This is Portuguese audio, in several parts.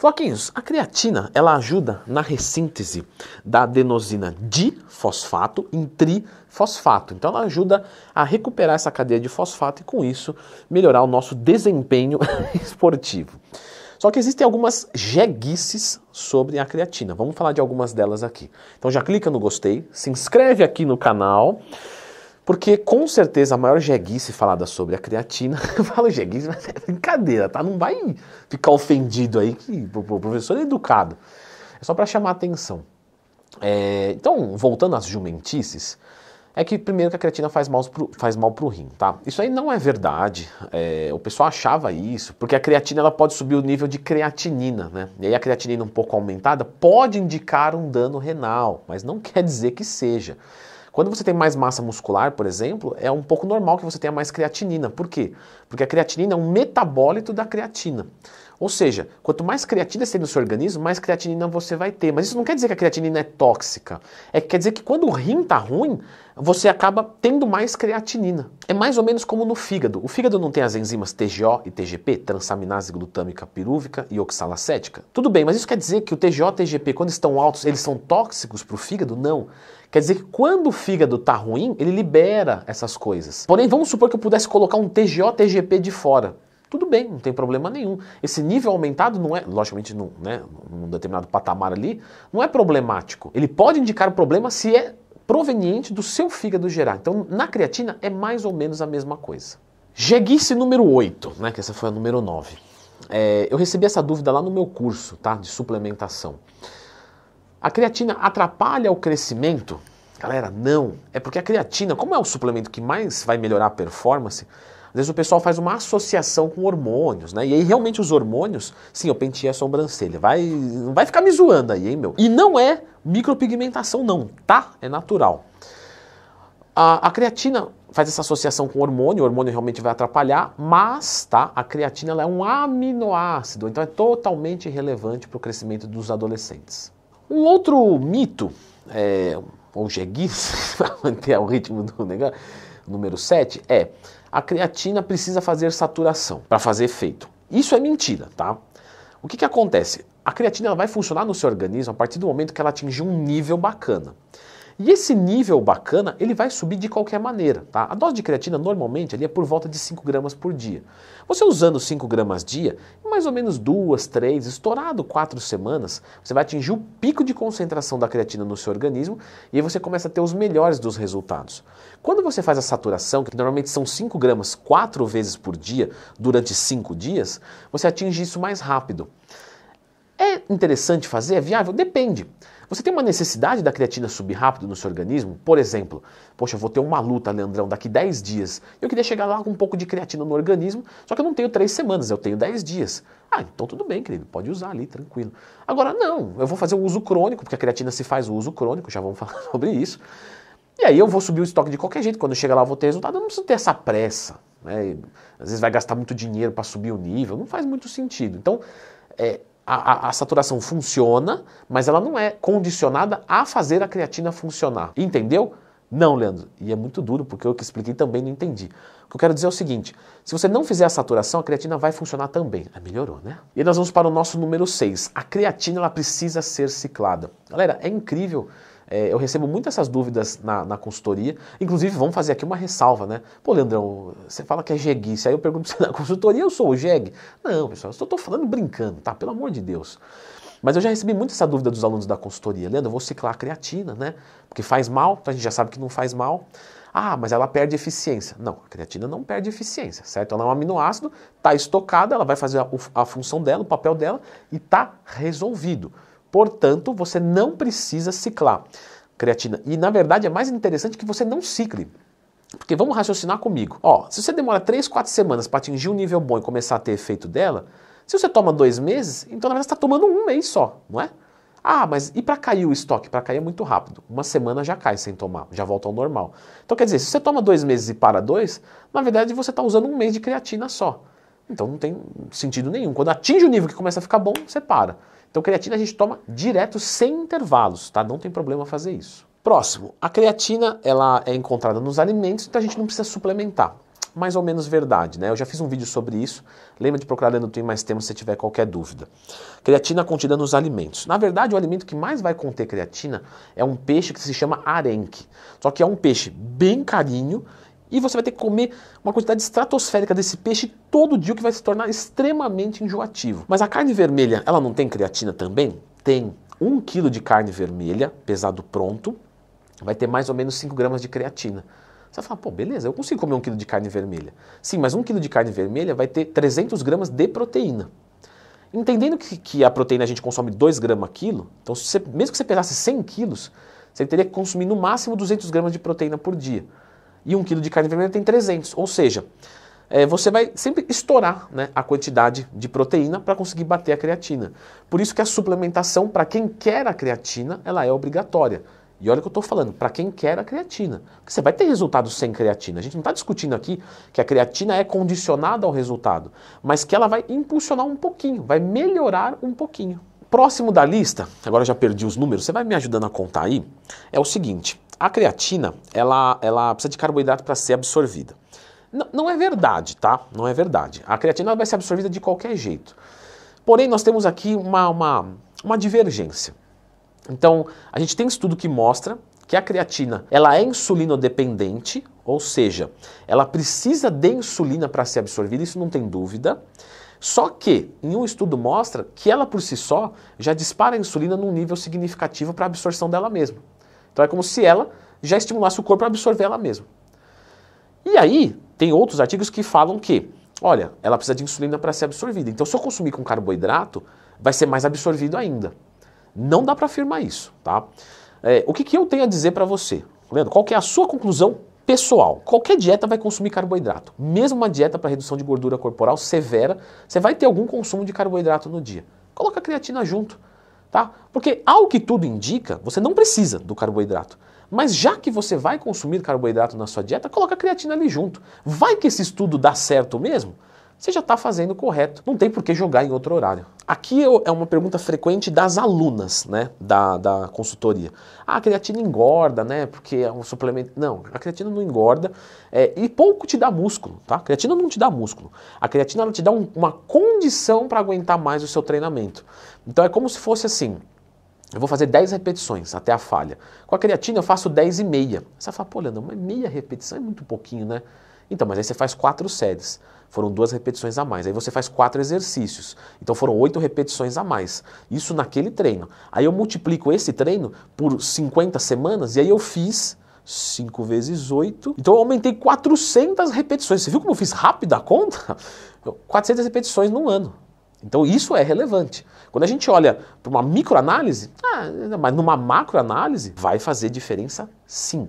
Floquinhos, a creatina ela ajuda na ressíntese da adenosina difosfato em trifosfato. Então ela ajuda a recuperar essa cadeia de fosfato e com isso melhorar o nosso desempenho esportivo. Só que existem algumas jeguices sobre a creatina. Vamos falar de algumas delas aqui. Então já clica no gostei, se inscreve aqui no canal. Porque com certeza a maior jeguice falada sobre a creatina, eu falo jeguice, mas é brincadeira, tá? Não vai ficar ofendido aí que o professor é educado. É só para chamar atenção. É, então, voltando às jumentices, é que primeiro que a creatina faz mal, pro, faz mal pro rim, tá? Isso aí não é verdade. É, o pessoal achava isso, porque a creatina ela pode subir o nível de creatinina, né? E aí a creatinina um pouco aumentada pode indicar um dano renal, mas não quer dizer que seja. Quando você tem mais massa muscular, por exemplo, é um pouco normal que você tenha mais creatinina. Por quê? Porque a creatinina é um metabólito da creatina. Ou seja, quanto mais creatina você tem no seu organismo, mais creatinina você vai ter. Mas isso não quer dizer que a creatinina é tóxica. É quer dizer que quando o rim está ruim, você acaba tendo mais creatinina. É mais ou menos como no fígado. O fígado não tem as enzimas TGO e TGP, transaminase glutâmica pirúvica e oxalacética. Tudo bem, mas isso quer dizer que o TGO e TGP, quando estão altos, eles são tóxicos para o fígado? Não. Quer dizer que quando o fígado está ruim, ele libera essas coisas. Porém, vamos supor que eu pudesse colocar um TGO, TGP GP de fora. Tudo bem, não tem problema nenhum. Esse nível aumentado não é, logicamente, num, né, num determinado patamar ali, não é problemático. Ele pode indicar o problema se é proveniente do seu fígado gerar. Então, na creatina é mais ou menos a mesma coisa. Jeguice número 8, né, que essa foi a número 9. É, eu recebi essa dúvida lá no meu curso tá, de suplementação. A creatina atrapalha o crescimento? Galera, não. É porque a creatina, como é o suplemento que mais vai melhorar a performance, vezes o pessoal faz uma associação com hormônios, né? E aí realmente os hormônios, sim, eu pentei a sobrancelha. Vai, não vai ficar me zoando aí, hein, meu? E não é micropigmentação, não, tá? É natural. A, a creatina faz essa associação com o hormônio, o hormônio realmente vai atrapalhar, mas tá, a creatina ela é um aminoácido, então é totalmente relevante para o crescimento dos adolescentes. Um outro mito, é, ou jeguice, para manter o ritmo do negócio, número 7, é a creatina precisa fazer saturação para fazer efeito. Isso é mentira, tá? O que, que acontece? A creatina vai funcionar no seu organismo a partir do momento que ela atinge um nível bacana. E esse nível bacana, ele vai subir de qualquer maneira, tá? A dose de creatina normalmente ali é por volta de 5 gramas por dia. Você usando 5 gramas dia, em mais ou menos 2, 3, estourado 4 semanas, você vai atingir o pico de concentração da creatina no seu organismo e aí você começa a ter os melhores dos resultados. Quando você faz a saturação, que normalmente são 5 gramas 4 vezes por dia durante 5 dias, você atinge isso mais rápido interessante fazer? É viável? Depende. Você tem uma necessidade da creatina subir rápido no seu organismo? Por exemplo, poxa, eu vou ter uma luta, Leandrão, daqui 10 dias. Eu queria chegar lá com um pouco de creatina no organismo, só que eu não tenho 3 semanas, eu tenho 10 dias. Ah, então tudo bem, querido, pode usar ali, tranquilo. Agora, não, eu vou fazer o uso crônico, porque a creatina se faz o uso crônico, já vamos falar sobre isso. E aí eu vou subir o estoque de qualquer jeito. Quando chegar lá eu vou ter resultado. Eu não preciso ter essa pressa. Né? Às vezes vai gastar muito dinheiro para subir o nível. Não faz muito sentido. Então, é, a, a, a, saturação funciona, mas ela não é condicionada a fazer a creatina funcionar. Entendeu? Não, Leandro. E é muito duro, porque eu que expliquei também não entendi. O que eu quero dizer é o seguinte: se você não fizer a saturação, a creatina vai funcionar também. Ah, melhorou, né? E nós vamos para o nosso número 6. A creatina ela precisa ser ciclada. Galera, é incrível é, eu recebo muitas essas dúvidas na, na, consultoria. Inclusive, vamos fazer aqui uma ressalva, né? Pô, Leandrão, você fala que é jeguice. Aí eu pergunto, na consultoria eu sou o jegue? Não, pessoal, eu estou falando brincando, tá? Pelo amor de Deus. Mas eu já recebi muito essa dúvida dos alunos da consultoria. Leandro, eu vou ciclar a creatina, né? Porque faz mal, a gente já sabe que não faz mal. Ah, mas ela perde eficiência. Não, a creatina não perde eficiência, certo? Ela é um aminoácido, está estocada, ela vai fazer a, a função dela, o papel dela e está resolvido. Portanto, você não precisa ciclar creatina. E na verdade é mais interessante que você não cicle. Porque vamos raciocinar comigo. Ó, se você demora 3, 4 semanas para atingir um nível bom e começar a ter efeito dela, se você toma dois meses, então na verdade está tomando um mês só, não é? Ah, mas e para cair o estoque? Para cair é muito rápido. Uma semana já cai sem tomar, já volta ao normal. Então quer dizer, se você toma dois meses e para dois, na verdade você está usando um mês de creatina só. Então não tem sentido nenhum. Quando atinge o nível que começa a ficar bom, você para. Então, creatina a gente toma direto sem intervalos, tá? Não tem problema fazer isso. Próximo, a creatina ela é encontrada nos alimentos, então a gente não precisa suplementar. Mais ou menos verdade, né? Eu já fiz um vídeo sobre isso. Lembra de procurar no em mais tempo se tiver qualquer dúvida. Creatina contida nos alimentos. Na verdade, o alimento que mais vai conter creatina é um peixe que se chama arenque. Só que é um peixe bem carinho e você vai ter que comer uma quantidade estratosférica desse peixe todo dia, o que vai se tornar extremamente enjoativo. Mas a carne vermelha, ela não tem creatina também? Tem. 1 um quilo de carne vermelha, pesado pronto, vai ter mais ou menos 5 gramas de creatina. Você vai falar, pô, beleza, eu consigo comer um quilo de carne vermelha. Sim, mas um quilo de carne vermelha vai ter 300 gramas de proteína. Entendendo que, que a proteína a gente consome 2 gramas quilo, então você, mesmo que você pesasse 100 quilos, você teria que consumir no máximo 200 gramas de proteína por dia e um quilo de carne vermelha tem 300. Ou seja, é, você vai sempre estourar né, a quantidade de proteína para conseguir bater a creatina. Por isso que a suplementação, para quem quer a creatina, ela é obrigatória. E olha o que eu estou falando, para quem quer a creatina. Porque você vai ter resultado sem creatina. A gente não está discutindo aqui que a creatina é condicionada ao resultado, mas que ela vai impulsionar um pouquinho, vai melhorar um pouquinho. Próximo da lista, agora já perdi os números, você vai me ajudando a contar aí, é o seguinte a creatina, ela, ela precisa de carboidrato para ser absorvida. N não é verdade, tá? Não é verdade. A creatina vai ser absorvida de qualquer jeito. Porém, nós temos aqui uma, uma, uma divergência. Então, a gente tem estudo que mostra que a creatina ela é insulinodependente, ou seja, ela precisa de insulina para ser absorvida, isso não tem dúvida. Só que, em um estudo mostra que ela por si só já dispara a insulina num nível significativo para a absorção dela mesma. Então é como se ela já estimulasse o corpo a absorver ela mesma. E aí, tem outros artigos que falam que, olha, ela precisa de insulina para ser absorvida. Então, se eu consumir com carboidrato, vai ser mais absorvido ainda. Não dá para afirmar isso, tá? É, o que, que eu tenho a dizer para você? Leandro, qual que é a sua conclusão pessoal? Qualquer dieta vai consumir carboidrato. Mesmo uma dieta para redução de gordura corporal severa, você vai ter algum consumo de carboidrato no dia. Coloca a creatina junto tá? Porque ao que tudo indica, você não precisa do carboidrato. Mas já que você vai consumir carboidrato na sua dieta, coloca a creatina ali junto. Vai que esse estudo dá certo mesmo? você já está fazendo correto. Não tem por que jogar em outro horário. Aqui é uma pergunta frequente das alunas, né, da, da consultoria. Ah, a creatina engorda, né, porque é um suplemento... Não, a creatina não engorda é, e pouco te dá músculo, tá? A creatina não te dá músculo. A creatina ela te dá um, uma condição para aguentar mais o seu treinamento. Então é como se fosse assim, eu vou fazer 10 repetições até a falha. Com a creatina eu faço 10 e meia. Você fala, pô, Leandro, mas meia repetição é muito pouquinho, né? Então, mas aí você faz quatro séries. Foram duas repetições a mais. Aí você faz quatro exercícios. Então foram oito repetições a mais. Isso naquele treino. Aí eu multiplico esse treino por 50 semanas e aí eu fiz 5 vezes 8. Então eu aumentei 400 repetições. Você viu como eu fiz rápida a conta? 400 repetições num ano. Então isso é relevante. Quando a gente olha para uma microanálise, ah, mas numa macroanálise vai fazer diferença sim.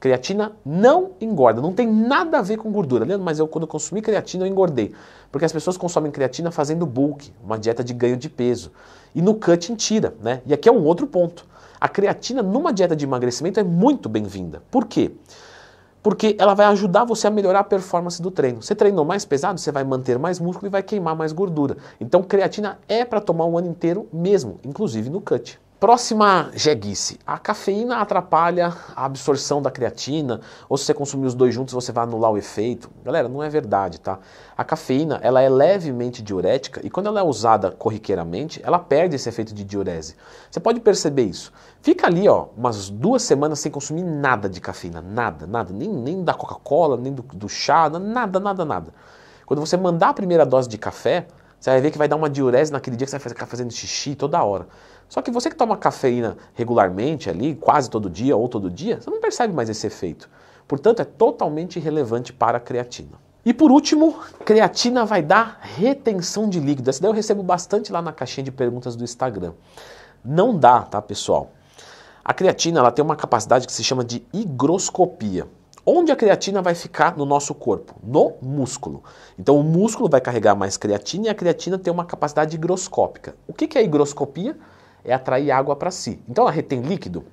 Creatina não engorda, não tem nada a ver com gordura. Leandro, mas eu quando eu consumi creatina eu engordei. Porque as pessoas consomem creatina fazendo bulk, uma dieta de ganho de peso. E no cutting tira, né? E aqui é um outro ponto. A creatina numa dieta de emagrecimento é muito bem-vinda. Por quê? Porque ela vai ajudar você a melhorar a performance do treino. Você treinou mais pesado, você vai manter mais músculo e vai queimar mais gordura. Então creatina é para tomar um ano inteiro mesmo, inclusive no cut. Próxima jeguice. A cafeína atrapalha a absorção da creatina, ou se você consumir os dois juntos, você vai anular o efeito. Galera, não é verdade, tá? A cafeína, ela é levemente diurética e quando ela é usada corriqueiramente, ela perde esse efeito de diurese. Você pode perceber isso. Fica ali, ó, umas duas semanas sem consumir nada de cafeína, nada, nada, nem, nem da Coca-Cola, nem do, do chá, nada, nada, nada. Quando você mandar a primeira dose de café, você vai ver que vai dar uma diurese naquele dia que você vai ficar fazendo xixi toda hora. Só que você que toma cafeína regularmente ali, quase todo dia ou todo dia, você não percebe mais esse efeito. Portanto, é totalmente irrelevante para a creatina. E por último, creatina vai dar retenção de líquido. Essa daí eu recebo bastante lá na caixinha de perguntas do Instagram. Não dá, tá, pessoal? A creatina ela tem uma capacidade que se chama de higroscopia. Onde a creatina vai ficar no nosso corpo? No músculo. Então o músculo vai carregar mais creatina e a creatina tem uma capacidade higroscópica. O que é higroscopia? é atrair água para si. Então ela retém líquido?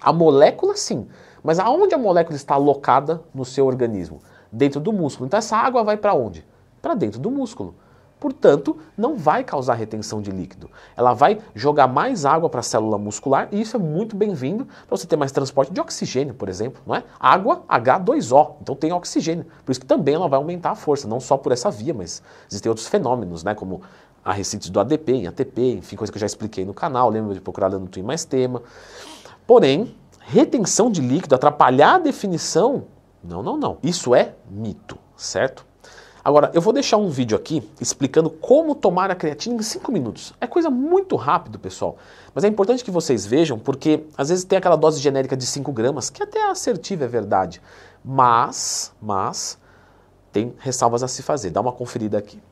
A molécula sim, mas aonde a molécula está alocada no seu organismo? Dentro do músculo. Então essa água vai para onde? Para dentro do músculo. Portanto, não vai causar retenção de líquido. Ela vai jogar mais água para a célula muscular e isso é muito bem-vindo para você ter mais transporte de oxigênio, por exemplo, não é? Água H2O, então tem oxigênio. Por isso que também ela vai aumentar a força, não só por essa via, mas existem outros fenômenos, né, como a receitas do ADP, em ATP, enfim, coisa que eu já expliquei no canal, lembra de procurar lá no Twin mais tema. Porém, retenção de líquido atrapalhar a definição? Não, não, não. Isso é mito, certo? Agora, eu vou deixar um vídeo aqui explicando como tomar a creatina em 5 minutos. É coisa muito rápido, pessoal, mas é importante que vocês vejam porque às vezes tem aquela dose genérica de 5 gramas, que até é assertiva, é verdade, mas, mas, tem ressalvas a se fazer. Dá uma conferida aqui.